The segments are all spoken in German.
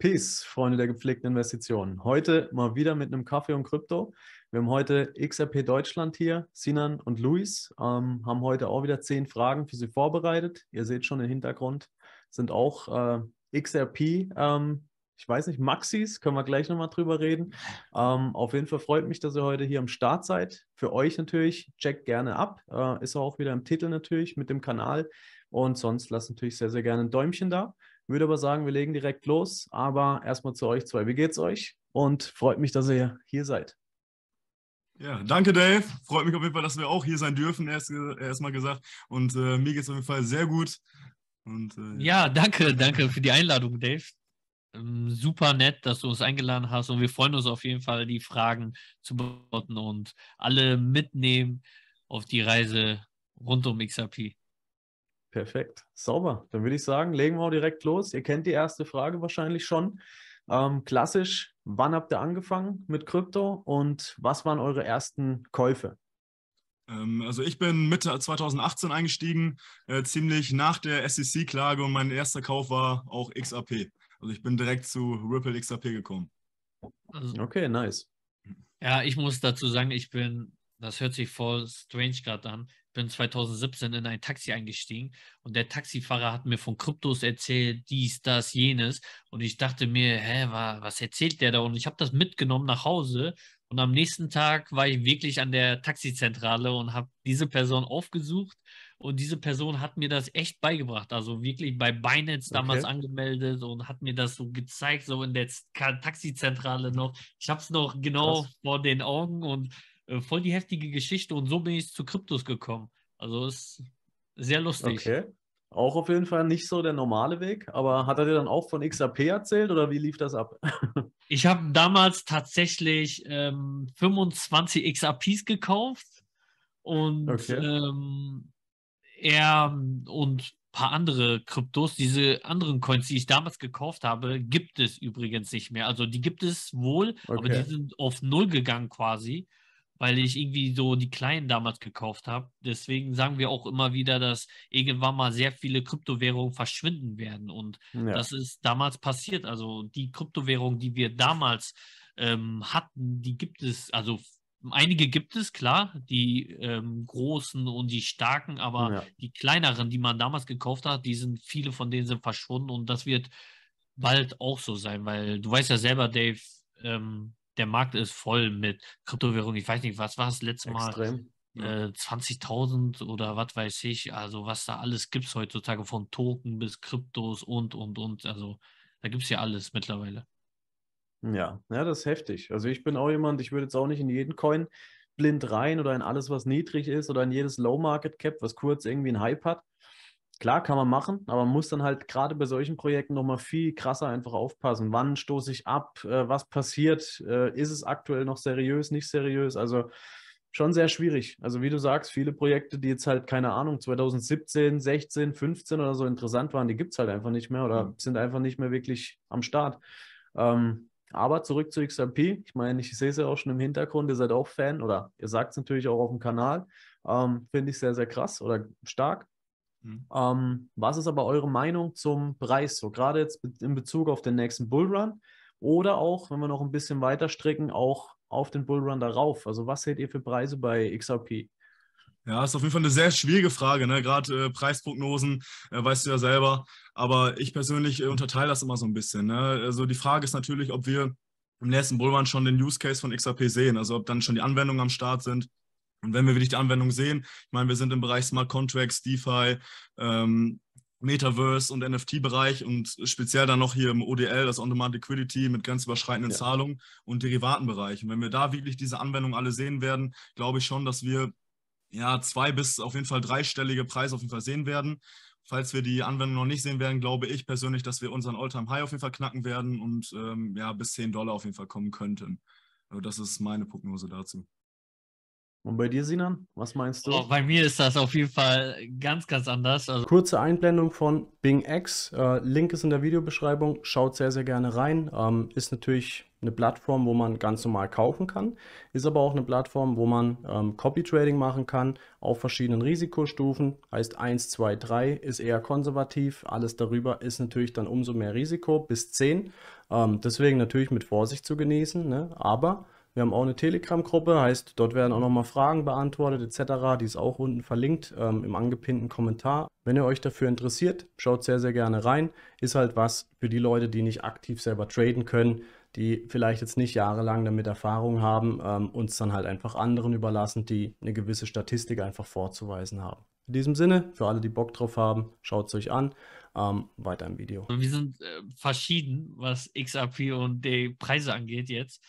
Peace, Freunde der gepflegten Investitionen. Heute mal wieder mit einem Kaffee und Krypto. Wir haben heute XRP Deutschland hier, Sinan und Luis, ähm, haben heute auch wieder zehn Fragen für Sie vorbereitet. Ihr seht schon im Hintergrund, sind auch äh, XRP, ähm, ich weiß nicht, Maxis, können wir gleich nochmal drüber reden. Ähm, auf jeden Fall freut mich, dass ihr heute hier am Start seid. Für euch natürlich, checkt gerne ab, äh, ist auch wieder im Titel natürlich mit dem Kanal. Und sonst lasst natürlich sehr, sehr gerne ein Däumchen da. Würde aber sagen, wir legen direkt los. Aber erstmal zu euch zwei. Wie geht's euch? Und freut mich, dass ihr hier seid. Ja, danke Dave. Freut mich auf jeden Fall, dass wir auch hier sein dürfen, erstmal erst gesagt. Und äh, mir geht es auf jeden Fall sehr gut. Und, äh, ja, danke, danke für die Einladung, Dave. Ähm, super nett, dass du uns eingeladen hast. Und wir freuen uns auf jeden Fall, die Fragen zu beantworten und alle mitnehmen auf die Reise rund um XRP. Perfekt, sauber. Dann würde ich sagen, legen wir auch direkt los. Ihr kennt die erste Frage wahrscheinlich schon. Ähm, klassisch, wann habt ihr angefangen mit Krypto und was waren eure ersten Käufe? Ähm, also ich bin Mitte 2018 eingestiegen, äh, ziemlich nach der SEC-Klage und mein erster Kauf war auch XRP. Also ich bin direkt zu Ripple XRP gekommen. Also, okay, nice. Ja, ich muss dazu sagen, ich bin das hört sich voll strange gerade an, bin 2017 in ein Taxi eingestiegen und der Taxifahrer hat mir von Kryptos erzählt, dies, das, jenes. Und ich dachte mir, hä, was erzählt der da? Und ich habe das mitgenommen nach Hause. Und am nächsten Tag war ich wirklich an der Taxizentrale und habe diese Person aufgesucht. Und diese Person hat mir das echt beigebracht. Also wirklich bei Binance damals okay. angemeldet und hat mir das so gezeigt, so in der Taxizentrale noch. Ich habe es noch genau Krass. vor den Augen und äh, voll die heftige Geschichte und so bin ich zu Kryptos gekommen. Also ist sehr lustig. Okay. Auch auf jeden Fall nicht so der normale Weg, aber hat er dir dann auch von XRP erzählt oder wie lief das ab? ich habe damals tatsächlich ähm, 25 XRPs gekauft und okay. ähm, er und ein paar andere Kryptos, diese anderen Coins, die ich damals gekauft habe, gibt es übrigens nicht mehr. Also die gibt es wohl, okay. aber die sind auf Null gegangen quasi weil ich irgendwie so die kleinen damals gekauft habe. Deswegen sagen wir auch immer wieder, dass irgendwann mal sehr viele Kryptowährungen verschwinden werden. Und ja. das ist damals passiert. Also die Kryptowährungen, die wir damals ähm, hatten, die gibt es, also einige gibt es, klar, die ähm, großen und die starken, aber ja. die kleineren, die man damals gekauft hat, die sind, viele von denen sind verschwunden und das wird bald auch so sein, weil du weißt ja selber, Dave, ähm, der Markt ist voll mit Kryptowährungen. Ich weiß nicht, was war es letztes Mal? Extrem. Ja. 20.000 äh, oder was weiß ich, also was da alles gibt es heutzutage von Token bis Kryptos und, und, und. Also da gibt es ja alles mittlerweile. Ja, ja, das ist heftig. Also ich bin auch jemand, ich würde jetzt auch nicht in jeden Coin blind rein oder in alles, was niedrig ist oder in jedes Low Market Cap, was kurz irgendwie einen Hype hat. Klar, kann man machen, aber man muss dann halt gerade bei solchen Projekten nochmal viel krasser einfach aufpassen. Wann stoße ich ab? Äh, was passiert? Äh, ist es aktuell noch seriös, nicht seriös? Also schon sehr schwierig. Also wie du sagst, viele Projekte, die jetzt halt, keine Ahnung, 2017, 16, 15 oder so interessant waren, die gibt es halt einfach nicht mehr oder mhm. sind einfach nicht mehr wirklich am Start. Ähm, aber zurück zu XRP. Ich meine, ich sehe es ja auch schon im Hintergrund, ihr seid auch Fan oder ihr sagt es natürlich auch auf dem Kanal. Ähm, Finde ich sehr, sehr krass oder stark. Mhm. Ähm, was ist aber eure Meinung zum Preis? So gerade jetzt in Bezug auf den nächsten Bullrun oder auch, wenn wir noch ein bisschen weiter stricken, auch auf den Bullrun darauf. Also was seht ihr für Preise bei XRP? Ja, ist auf jeden Fall eine sehr schwierige Frage, ne? gerade äh, Preisprognosen, äh, weißt du ja selber. Aber ich persönlich äh, unterteile das immer so ein bisschen. Ne? Also die Frage ist natürlich, ob wir im nächsten Bullrun schon den Use Case von XRP sehen, also ob dann schon die Anwendungen am Start sind, und wenn wir wirklich die Anwendung sehen, ich meine, wir sind im Bereich Smart Contracts, DeFi, ähm, Metaverse und NFT-Bereich und speziell dann noch hier im ODL, das On-Demand Liquidity mit grenzüberschreitenden ja. Zahlungen und Derivatenbereich. Und wenn wir da wirklich diese Anwendung alle sehen werden, glaube ich schon, dass wir ja zwei bis auf jeden Fall dreistellige Preise auf jeden Fall sehen werden. Falls wir die Anwendung noch nicht sehen werden, glaube ich persönlich, dass wir unseren All-Time-High auf jeden Fall knacken werden und ähm, ja, bis 10 Dollar auf jeden Fall kommen könnten. Also das ist meine Prognose dazu. Und bei dir, Sinan, was meinst du? Oh, bei mir ist das auf jeden Fall ganz, ganz anders. Also Kurze Einblendung von Bing X. Äh, Link ist in der Videobeschreibung. Schaut sehr, sehr gerne rein. Ähm, ist natürlich eine Plattform, wo man ganz normal kaufen kann. Ist aber auch eine Plattform, wo man ähm, Copy Trading machen kann auf verschiedenen Risikostufen. Heißt 1, 2, 3 ist eher konservativ. Alles darüber ist natürlich dann umso mehr Risiko bis 10. Ähm, deswegen natürlich mit Vorsicht zu genießen. Ne? Aber wir haben auch eine Telegram-Gruppe, heißt, dort werden auch nochmal Fragen beantwortet etc. Die ist auch unten verlinkt ähm, im angepinnten Kommentar. Wenn ihr euch dafür interessiert, schaut sehr, sehr gerne rein. Ist halt was für die Leute, die nicht aktiv selber traden können, die vielleicht jetzt nicht jahrelang damit Erfahrung haben, ähm, uns dann halt einfach anderen überlassen, die eine gewisse Statistik einfach vorzuweisen haben. In diesem Sinne, für alle, die Bock drauf haben, schaut es euch an. Ähm, weiter im Video. Wir sind äh, verschieden, was XRP und die Preise angeht jetzt.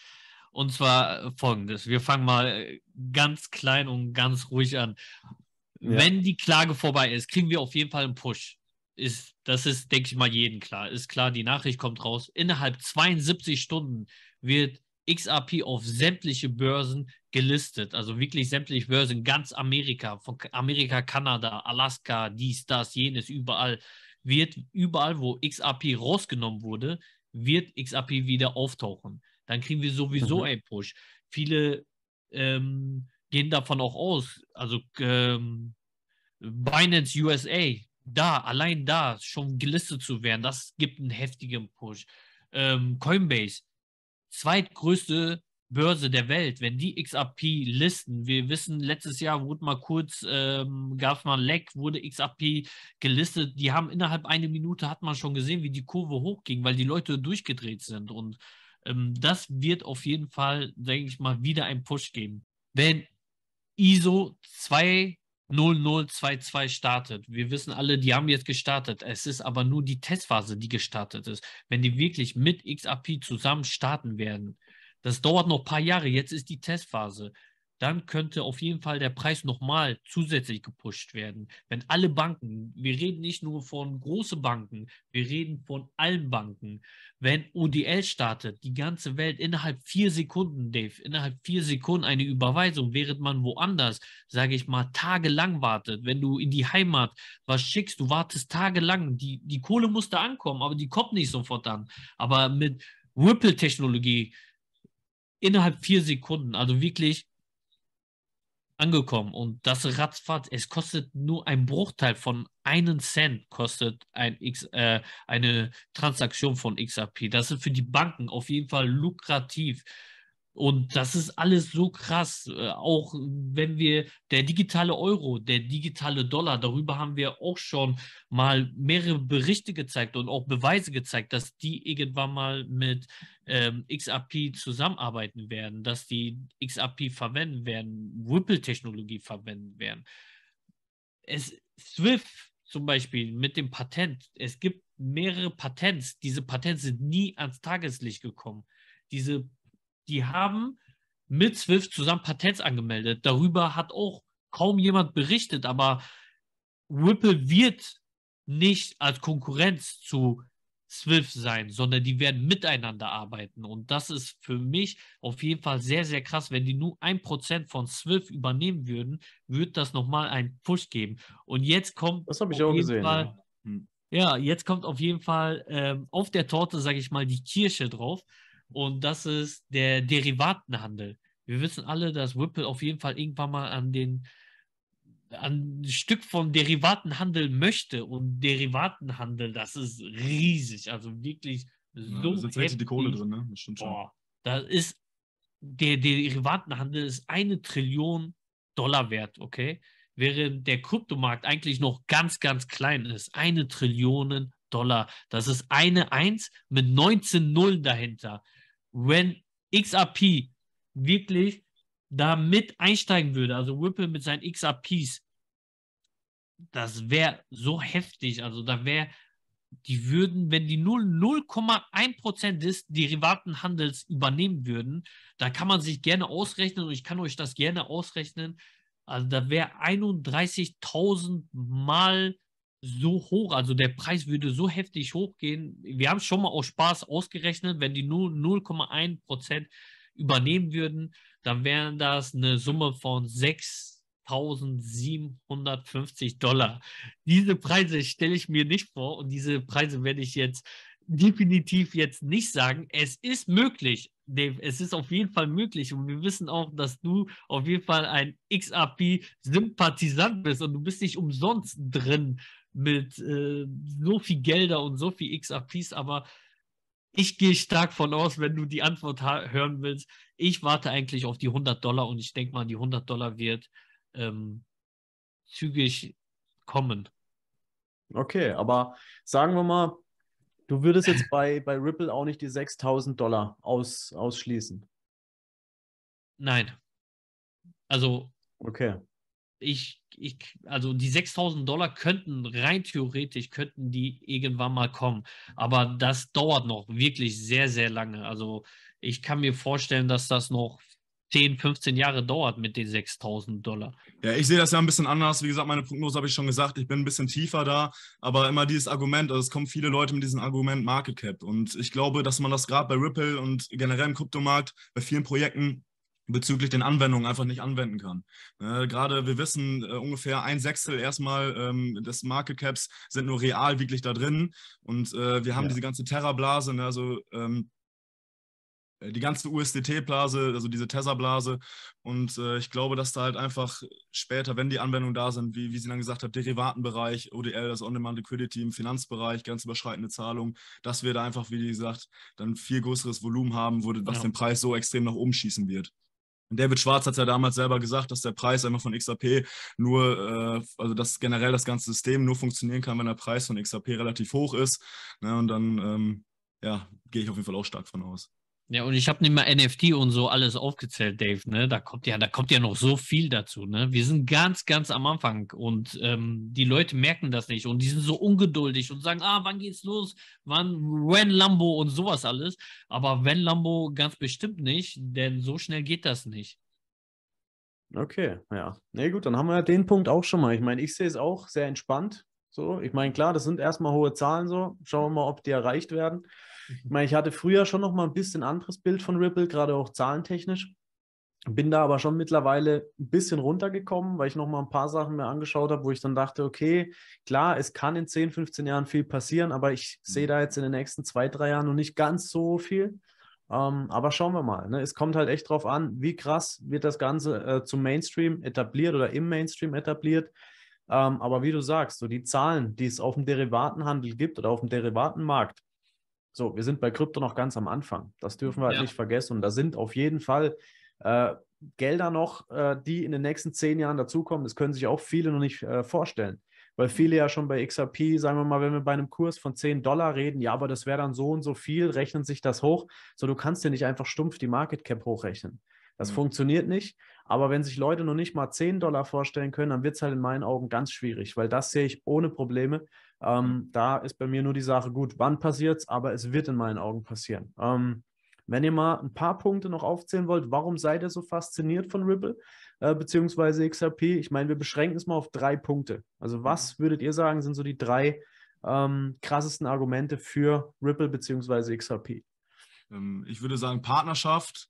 Und zwar äh, folgendes: Wir fangen mal äh, ganz klein und ganz ruhig an. Ja. Wenn die Klage vorbei ist, kriegen wir auf jeden Fall einen Push. Ist, das ist, denke ich mal, jedem klar. Ist klar, die Nachricht kommt raus. Innerhalb 72 Stunden wird XRP auf sämtliche Börsen gelistet. Also wirklich sämtliche Börsen, ganz Amerika, von Amerika, Kanada, Alaska, dies, das, jenes, überall. Wird überall, wo XRP rausgenommen wurde, wird XRP wieder auftauchen dann kriegen wir sowieso mhm. einen Push. Viele ähm, gehen davon auch aus. Also ähm, Binance USA, da, allein da schon gelistet zu werden, das gibt einen heftigen Push. Ähm, Coinbase, zweitgrößte Börse der Welt, wenn die XRP listen, wir wissen, letztes Jahr wurde mal kurz, ähm, gab es mal ein Leck, wurde XRP gelistet, die haben innerhalb einer Minute, hat man schon gesehen, wie die Kurve hochging, weil die Leute durchgedreht sind und ähm, das wird auf jeden Fall, denke ich mal, wieder einen Push geben. Wenn ISO 20022 startet. Wir wissen alle, die haben jetzt gestartet. Es ist aber nur die Testphase, die gestartet ist. Wenn die wirklich mit XAP zusammen starten werden, das dauert noch ein paar Jahre. Jetzt ist die Testphase dann könnte auf jeden Fall der Preis nochmal zusätzlich gepusht werden. Wenn alle Banken, wir reden nicht nur von großen Banken, wir reden von allen Banken. Wenn ODL startet, die ganze Welt innerhalb vier Sekunden, Dave, innerhalb vier Sekunden eine Überweisung, während man woanders, sage ich mal, tagelang wartet. Wenn du in die Heimat was schickst, du wartest tagelang. Die, die Kohle muss da ankommen, aber die kommt nicht sofort an. Aber mit Ripple-Technologie, innerhalb vier Sekunden, also wirklich angekommen und das ratzfatz, es kostet nur ein Bruchteil von einen Cent kostet ein X, äh, eine Transaktion von XRP. Das ist für die Banken auf jeden Fall lukrativ. Und das ist alles so krass, äh, auch wenn wir der digitale Euro, der digitale Dollar, darüber haben wir auch schon mal mehrere Berichte gezeigt und auch Beweise gezeigt, dass die irgendwann mal mit ähm, XRP zusammenarbeiten werden, dass die XRP verwenden werden, ripple technologie verwenden werden. Es, Swift zum Beispiel mit dem Patent, es gibt mehrere Patents, diese Patents sind nie ans Tageslicht gekommen. Diese die haben mit Swift zusammen Patents angemeldet. Darüber hat auch kaum jemand berichtet, aber Ripple wird nicht als Konkurrenz zu Swift sein, sondern die werden miteinander arbeiten. Und das ist für mich auf jeden Fall sehr, sehr krass. Wenn die nur ein Prozent von Swift übernehmen würden, würde das nochmal einen Push geben. Und jetzt kommt. Das habe ich auch gesehen. Fall, ja. Hm. ja. jetzt kommt auf jeden Fall ähm, auf der Torte, sage ich mal, die Kirsche drauf. Und das ist der Derivatenhandel. Wir wissen alle, dass Whipple auf jeden Fall irgendwann mal an den an ein Stück von Derivatenhandel möchte und Derivatenhandel, das ist riesig, also wirklich so. Ja, da sind die Kohle drin, ne? Das stimmt schon. Boah, da ist der, der Derivatenhandel ist eine Trillion Dollar wert, okay? Während der Kryptomarkt eigentlich noch ganz, ganz klein ist. Eine Trillion Dollar. Das ist eine Eins mit 19 Nullen dahinter wenn XRP wirklich da mit einsteigen würde, also Ripple mit seinen XRPs, das wäre so heftig. Also da wäre, die würden, wenn die nur 0,1% des Derivatenhandels übernehmen würden, da kann man sich gerne ausrechnen und ich kann euch das gerne ausrechnen. Also da wäre 31.000 mal so hoch, also der Preis würde so heftig hochgehen. Wir haben schon mal aus Spaß ausgerechnet, wenn die nur 0,1 Prozent übernehmen würden, dann wären das eine Summe von 6.750 Dollar. Diese Preise stelle ich mir nicht vor und diese Preise werde ich jetzt definitiv jetzt nicht sagen. Es ist möglich, Dave, es ist auf jeden Fall möglich und wir wissen auch, dass du auf jeden Fall ein XRP-Sympathisant bist und du bist nicht umsonst drin mit äh, so viel Gelder und so viel XRPs, aber ich gehe stark von aus, wenn du die Antwort hören willst, ich warte eigentlich auf die 100 Dollar und ich denke mal, die 100 Dollar wird ähm, zügig kommen. Okay, aber sagen wir mal, du würdest jetzt bei, bei Ripple auch nicht die 6000 Dollar aus, ausschließen. Nein. Also. Okay ich, ich, also die 6000 Dollar könnten rein theoretisch, könnten die irgendwann mal kommen. Aber das dauert noch wirklich sehr, sehr lange. Also ich kann mir vorstellen, dass das noch 10, 15 Jahre dauert mit den 6000 Dollar. Ja, ich sehe das ja ein bisschen anders. Wie gesagt, meine Prognose habe ich schon gesagt, ich bin ein bisschen tiefer da, aber immer dieses Argument, also es kommen viele Leute mit diesem Argument Market Cap. Und ich glaube, dass man das gerade bei Ripple und generell im Kryptomarkt, bei vielen Projekten bezüglich den Anwendungen einfach nicht anwenden kann. Äh, Gerade wir wissen, äh, ungefähr ein Sechstel erstmal ähm, des Market Caps sind nur real wirklich da drin. Und äh, wir haben ja. diese ganze Terra-Blase, ne, also ähm, äh, die ganze USDT-Blase, also diese Tesla-Blase. Und äh, ich glaube, dass da halt einfach später, wenn die Anwendungen da sind, wie, wie Sie dann gesagt haben, Derivatenbereich, ODL, das On-Demand Liquidity im Finanzbereich, grenzüberschreitende Zahlungen, dass wir da einfach, wie gesagt, dann viel größeres Volumen haben, würde, was ja. den Preis so extrem nach oben schießen wird. Und David Schwarz hat ja damals selber gesagt, dass der Preis einfach von XAP nur, äh, also dass generell das ganze System nur funktionieren kann, wenn der Preis von XAP relativ hoch ist. Ne? Und dann, ähm, ja, gehe ich auf jeden Fall auch stark von aus. Ja, und ich habe nicht mal NFT und so alles aufgezählt, Dave. Ne? Da kommt ja, da kommt ja noch so viel dazu. Ne? Wir sind ganz, ganz am Anfang und ähm, die Leute merken das nicht und die sind so ungeduldig und sagen, ah, wann geht's los? Wann, wenn Lambo und sowas alles. Aber wenn Lambo ganz bestimmt nicht, denn so schnell geht das nicht. Okay, ja. Na nee, gut, dann haben wir ja den Punkt auch schon mal. Ich meine, ich sehe es auch sehr entspannt. So, ich meine, klar, das sind erstmal hohe Zahlen so. Schauen wir mal, ob die erreicht werden. Mhm. Ich meine, ich hatte früher schon noch mal ein bisschen anderes Bild von Ripple, gerade auch zahlentechnisch. Bin da aber schon mittlerweile ein bisschen runtergekommen, weil ich noch mal ein paar Sachen mir angeschaut habe, wo ich dann dachte, okay, klar, es kann in 10, 15 Jahren viel passieren, aber ich sehe mhm. da jetzt in den nächsten zwei, drei Jahren noch nicht ganz so viel. Ähm, aber schauen wir mal. Ne? Es kommt halt echt drauf an, wie krass wird das Ganze äh, zum Mainstream etabliert oder im Mainstream etabliert. Ähm, aber wie du sagst, so die Zahlen, die es auf dem Derivatenhandel gibt oder auf dem Derivatenmarkt, so, wir sind bei Krypto noch ganz am Anfang. Das dürfen wir halt ja. nicht vergessen. Und da sind auf jeden Fall äh, Gelder noch, äh, die in den nächsten zehn Jahren dazukommen. Das können sich auch viele noch nicht äh, vorstellen. Weil mhm. viele ja schon bei XRP, sagen wir mal, wenn wir bei einem Kurs von 10 Dollar reden, ja, aber das wäre dann so und so viel, rechnen sich das hoch. So, du kannst dir nicht einfach stumpf die Market Cap hochrechnen. Das mhm. funktioniert nicht. Aber wenn sich Leute noch nicht mal 10 Dollar vorstellen können, dann wird es halt in meinen Augen ganz schwierig, weil das sehe ich ohne Probleme. Ähm, mhm. da ist bei mir nur die Sache, gut, wann passiert es, aber es wird in meinen Augen passieren. Ähm, wenn ihr mal ein paar Punkte noch aufzählen wollt, warum seid ihr so fasziniert von Ripple äh, bzw. XRP? Ich meine, wir beschränken es mal auf drei Punkte. Also mhm. was würdet ihr sagen, sind so die drei ähm, krassesten Argumente für Ripple bzw. XRP? Ähm, ich würde sagen Partnerschaft,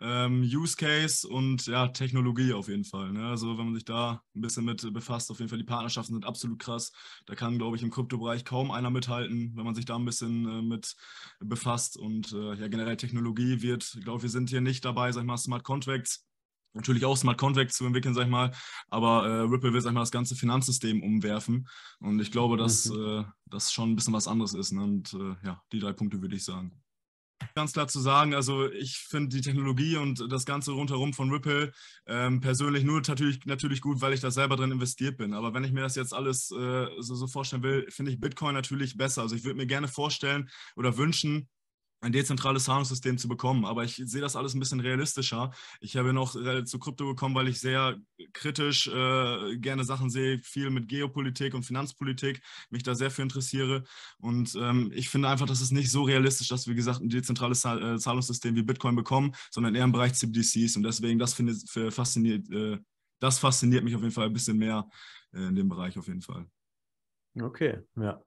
ähm, Use Case und ja, Technologie auf jeden Fall. Ne? Also wenn man sich da ein bisschen mit äh, befasst, auf jeden Fall die Partnerschaften sind absolut krass. Da kann, glaube ich, im Kryptobereich kaum einer mithalten, wenn man sich da ein bisschen äh, mit befasst. Und äh, ja, generell Technologie wird, ich glaube, wir sind hier nicht dabei, sag ich mal, Smart Contracts natürlich auch Smart Contracts zu entwickeln, sag ich mal, aber äh, Ripple will, sag ich mal, das ganze Finanzsystem umwerfen und ich glaube, dass mhm. äh, das schon ein bisschen was anderes ist ne? und äh, ja, die drei Punkte würde ich sagen ganz klar zu sagen, also ich finde die Technologie und das Ganze rundherum von Ripple ähm, persönlich nur natürlich, natürlich gut, weil ich da selber drin investiert bin. Aber wenn ich mir das jetzt alles äh, so, so vorstellen will, finde ich Bitcoin natürlich besser. Also ich würde mir gerne vorstellen oder wünschen, ein dezentrales Zahlungssystem zu bekommen. Aber ich sehe das alles ein bisschen realistischer. Ich habe noch äh, zu Krypto gekommen, weil ich sehr kritisch äh, gerne Sachen sehe, viel mit Geopolitik und Finanzpolitik, mich da sehr für interessiere. Und ähm, ich finde einfach, das ist nicht so realistisch, dass wir, gesagt, ein dezentrales äh, Zahlungssystem wie Bitcoin bekommen, sondern eher im Bereich CBDCs. Und deswegen, das finde ich fasziniert, äh, das fasziniert mich auf jeden Fall ein bisschen mehr äh, in dem Bereich auf jeden Fall. Okay, ja.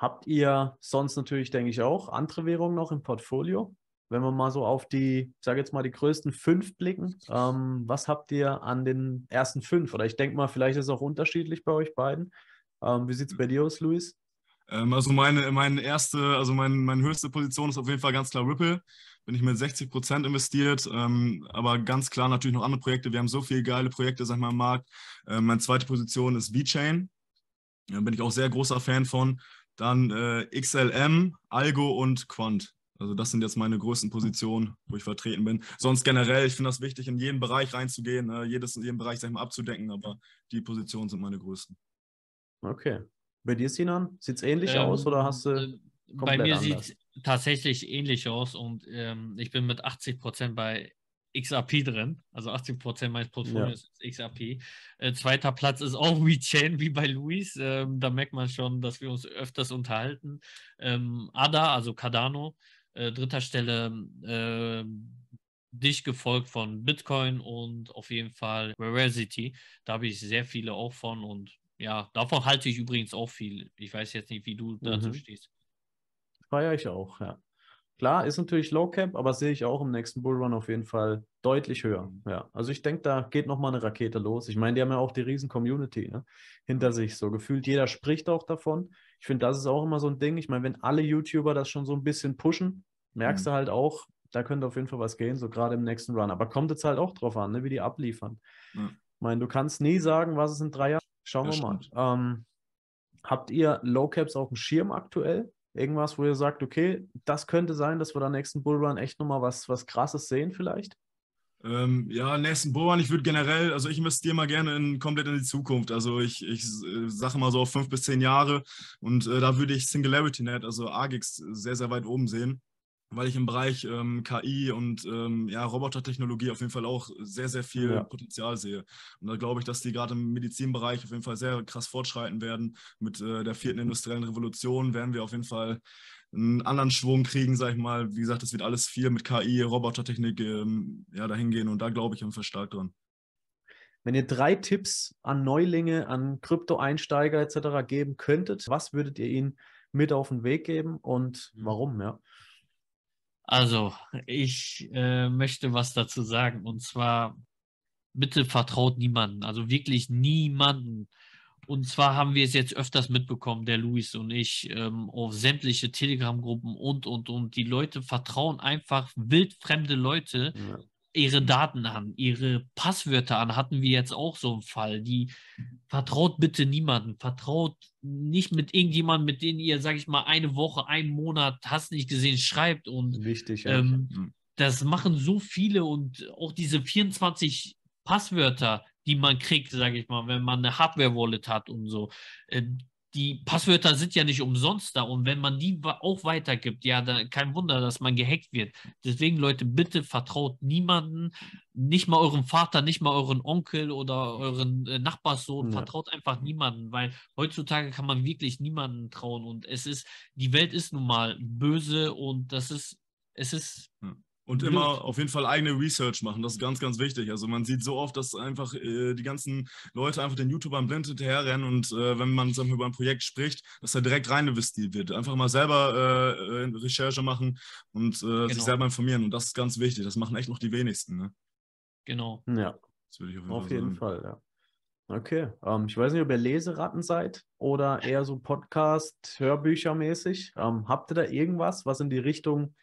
Habt ihr sonst natürlich, denke ich, auch andere Währungen noch im Portfolio? Wenn wir mal so auf die, ich sage jetzt mal, die größten fünf blicken, ähm, was habt ihr an den ersten fünf? Oder ich denke mal, vielleicht ist es auch unterschiedlich bei euch beiden. Ähm, wie sieht es bei dir aus, Luis? Ähm, also meine, meine erste, also meine, meine höchste Position ist auf jeden Fall ganz klar Ripple. Bin ich mit 60 Prozent investiert, ähm, aber ganz klar natürlich noch andere Projekte. Wir haben so viele geile Projekte, sag ich mal, im Markt. Ähm, meine zweite Position ist VeChain. Da bin ich auch sehr großer Fan von. Dann äh, XLM, Algo und Quant. Also das sind jetzt meine größten Positionen, wo ich vertreten bin. Sonst generell, ich finde das wichtig, in jeden Bereich reinzugehen, ne? jedes in jedem Bereich sag ich mal, abzudenken, aber die Positionen sind meine größten. Okay. Bei dir, Sinan, sieht es ähnlich ähm, aus oder hast du. Äh, bei mir sieht es tatsächlich ähnlich aus und ähm, ich bin mit 80 Prozent bei XRP drin. Also 80% meines Portfolios ja. ist XRP. Äh, zweiter Platz ist auch WeChain, wie bei Luis. Ähm, da merkt man schon, dass wir uns öfters unterhalten. Ähm, ADA, also Cardano. Äh, dritter Stelle äh, dich gefolgt von Bitcoin und auf jeden Fall Rarity. Da habe ich sehr viele auch von und ja, davon halte ich übrigens auch viel. Ich weiß jetzt nicht, wie du dazu mhm. stehst. Feiere ich auch, ja. Klar, ist natürlich Low Cap, aber sehe ich auch im nächsten Bullrun auf jeden Fall deutlich höher. Mhm. Ja, also ich denke, da geht nochmal eine Rakete los. Ich meine, die haben ja auch die riesen Community ne? hinter sich so gefühlt. Jeder spricht auch davon. Ich finde, das ist auch immer so ein Ding. Ich meine, wenn alle YouTuber das schon so ein bisschen pushen, merkst mhm. du halt auch, da könnte auf jeden Fall was gehen, so gerade im nächsten Run. Aber kommt jetzt halt auch drauf an, ne? wie die abliefern. Mhm. Ich meine, du kannst nie sagen, was es in drei Jahren. Schauen das wir stimmt. mal. Ähm, habt ihr Low Caps auf dem Schirm aktuell? Irgendwas, wo ihr sagt, okay, das könnte sein, dass wir da nächsten Bullrun echt nochmal was, was Krasses sehen vielleicht? Ähm, ja, nächsten Bullrun, ich würde generell, also ich investiere mal gerne in, komplett in die Zukunft. Also ich, ich äh, sage mal so auf fünf bis zehn Jahre und äh, da würde ich Singularity Net, also AGIX, sehr, sehr weit oben sehen weil ich im Bereich ähm, KI und ähm, ja, Robotertechnologie auf jeden Fall auch sehr, sehr viel ja. Potenzial sehe. Und da glaube ich, dass die gerade im Medizinbereich auf jeden Fall sehr krass fortschreiten werden. Mit äh, der vierten industriellen Revolution werden wir auf jeden Fall einen anderen Schwung kriegen, sage ich mal. Wie gesagt, das wird alles viel mit KI, Robotertechnik ähm, ja, dahin gehen und da glaube ich auf jeden Fall stark dran. Wenn ihr drei Tipps an Neulinge, an Krypto-Einsteiger etc. geben könntet, was würdet ihr ihnen mit auf den Weg geben und mhm. warum? Ja. Also, ich äh, möchte was dazu sagen. Und zwar, bitte vertraut niemanden. Also wirklich niemanden. Und zwar haben wir es jetzt öfters mitbekommen, der Luis und ich, ähm, auf sämtliche Telegram-Gruppen und, und, und. Die Leute vertrauen einfach wildfremde Leute, ja ihre Daten an, ihre Passwörter an, hatten wir jetzt auch so einen Fall. Die vertraut bitte niemanden, vertraut nicht mit irgendjemandem, mit dem ihr, sag ich mal, eine Woche, einen Monat, hast nicht gesehen, schreibt und Wichtig, ja. ähm, mhm. das machen so viele und auch diese 24 Passwörter, die man kriegt, sag ich mal, wenn man eine Hardware-Wallet hat und so. Äh, die Passwörter sind ja nicht umsonst da und wenn man die auch weitergibt, ja, dann kein Wunder, dass man gehackt wird. Deswegen, Leute, bitte vertraut niemanden, nicht mal euren Vater, nicht mal euren Onkel oder euren äh, Nachbarssohn, ja. vertraut einfach niemanden, weil heutzutage kann man wirklich niemanden trauen und es ist, die Welt ist nun mal böse und das ist, es ist, hm. Und immer auf jeden Fall eigene Research machen, das ist ganz, ganz wichtig. Also man sieht so oft, dass einfach äh, die ganzen Leute einfach den YouTubern blind hinterherrennen und äh, wenn man sagen, über ein Projekt spricht, dass da direkt rein investiert wird. Einfach mal selber äh, Recherche machen und äh, genau. sich selber informieren und das ist ganz wichtig. Das machen echt noch die wenigsten. Ne? Genau. Ja. Das würde ich auf jeden, auf jeden Fall, ja. Okay, ähm, ich weiß nicht, ob ihr Leseratten seid oder eher so Podcast, Hörbücher mäßig. Ähm, habt ihr da irgendwas, was in die Richtung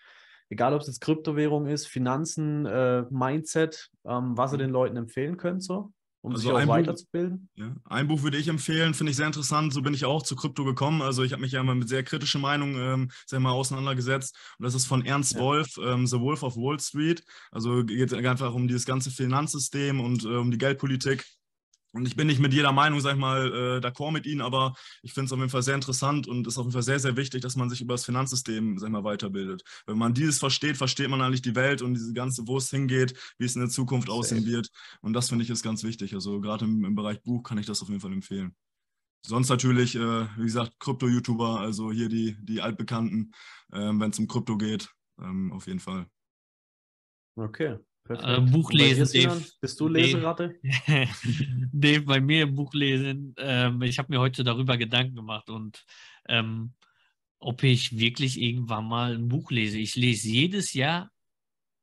egal ob es jetzt Kryptowährung ist, Finanzen, äh, Mindset, ähm, was ihr mhm. den Leuten empfehlen könnt, so, um also sich auch weiterzubilden? Buch, ja, ein Buch würde ich empfehlen, finde ich sehr interessant, so bin ich auch zu Krypto gekommen. Also ich habe mich ja immer mit sehr kritischen Meinungen ähm, sehr mal auseinandergesetzt. Und das ist von Ernst ja. Wolf, ähm, The Wolf of Wall Street. Also geht es einfach um dieses ganze Finanzsystem und äh, um die Geldpolitik. Und ich bin nicht mit jeder Meinung, sag ich mal, äh, d'accord mit Ihnen, aber ich finde es auf jeden Fall sehr interessant und ist auf jeden Fall sehr, sehr wichtig, dass man sich über das Finanzsystem, sag ich mal, weiterbildet. Wenn man dieses versteht, versteht man eigentlich die Welt und diese ganze, wo es hingeht, wie es in der Zukunft aussehen wird. Und das finde ich ist ganz wichtig. Also gerade im, im, Bereich Buch kann ich das auf jeden Fall empfehlen. Sonst natürlich, äh, wie gesagt, Krypto-YouTuber, also hier die, die Altbekannten, äh, wenn es um Krypto geht, ähm, auf jeden Fall. Okay, äh, Buch lesen, Dave. Bist du Leseratte? Dave, bei mir Buch lesen. Ähm, ich habe mir heute darüber Gedanken gemacht und ähm, ob ich wirklich irgendwann mal ein Buch lese. Ich lese jedes Jahr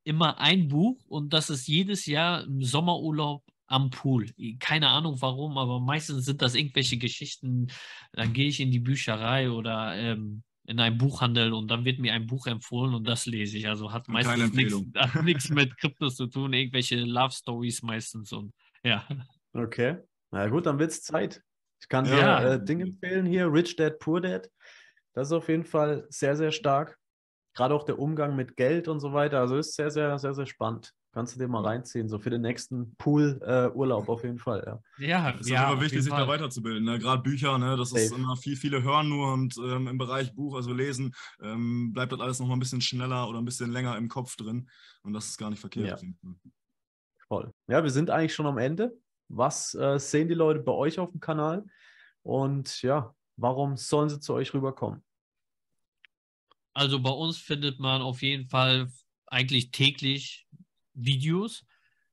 immer ein Buch und das ist jedes Jahr im Sommerurlaub am Pool. Keine Ahnung warum, aber meistens sind das irgendwelche Geschichten. Dann gehe ich in die Bücherei oder ähm, in einem Buchhandel und dann wird mir ein Buch empfohlen und das lese ich. Also hat meistens nichts mit Kryptos zu tun, irgendwelche Love Stories meistens und ja. Okay, na gut, dann wird es Zeit. Ich kann dir ja. äh, Dinge empfehlen hier, Rich Dad, Poor Dad. Das ist auf jeden Fall sehr, sehr stark. Gerade auch der Umgang mit Geld und so weiter. Also ist sehr, sehr, sehr, sehr spannend. Kannst du dir mal reinziehen, so für den nächsten Pool-Urlaub äh, auf jeden Fall, ja. Ja, es ist ja, immer wichtig, sich Fall. da weiterzubilden. Ne? Gerade Bücher, ne? das Safe. ist immer viel, viele hören nur und ähm, im Bereich Buch, also lesen, ähm, bleibt das alles nochmal ein bisschen schneller oder ein bisschen länger im Kopf drin. Und das ist gar nicht verkehrt. Ja. Voll. Ja, wir sind eigentlich schon am Ende. Was äh, sehen die Leute bei euch auf dem Kanal? Und ja, warum sollen sie zu euch rüberkommen? Also bei uns findet man auf jeden Fall eigentlich täglich Videos.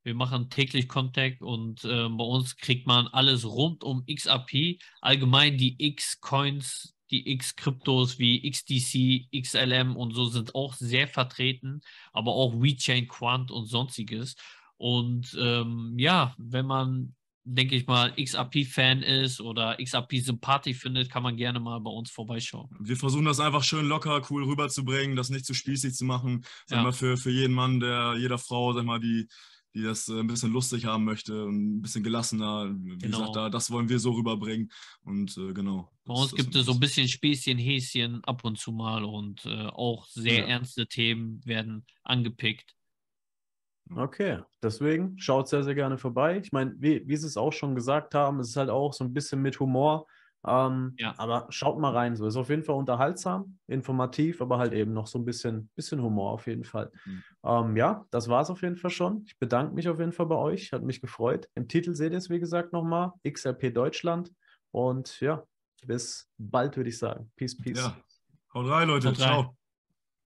Wir machen täglich Kontakt und äh, bei uns kriegt man alles rund um XRP, allgemein die X-Coins, die X-Kryptos wie XDC, XLM und so sind auch sehr vertreten, aber auch WeChain, Quant und sonstiges. Und ähm, ja, wenn man denke ich mal, XAP-Fan ist oder XAP sympathisch findet, kann man gerne mal bei uns vorbeischauen. Wir versuchen das einfach schön locker, cool rüberzubringen, das nicht zu spießig zu machen. Sag mal, für, für jeden Mann, der, jeder Frau, sag mal, die, die das äh, ein bisschen lustig haben möchte, ein bisschen gelassener. Wie genau. gesagt, da, das wollen wir so rüberbringen. Und äh, genau. Bei uns das, gibt es so ein bisschen Späßchen, Häschen ab und zu mal und äh, auch sehr ja. ernste Themen werden angepickt. Okay, deswegen schaut sehr, sehr gerne vorbei. Ich meine, wie, wie Sie es auch schon gesagt haben, es ist halt auch so ein bisschen mit Humor. Ähm, ja. Aber schaut mal rein, so ist auf jeden Fall unterhaltsam, informativ, aber halt eben noch so ein bisschen, bisschen Humor auf jeden Fall. Mhm. Ähm, ja, das war es auf jeden Fall schon. Ich bedanke mich auf jeden Fall bei euch, hat mich gefreut. Im Titel seht ihr es, wie gesagt, nochmal, XRP Deutschland. Und ja, bis bald, würde ich sagen. Peace, peace. Ja. Haut rein, Leute. Haut rein. Ciao.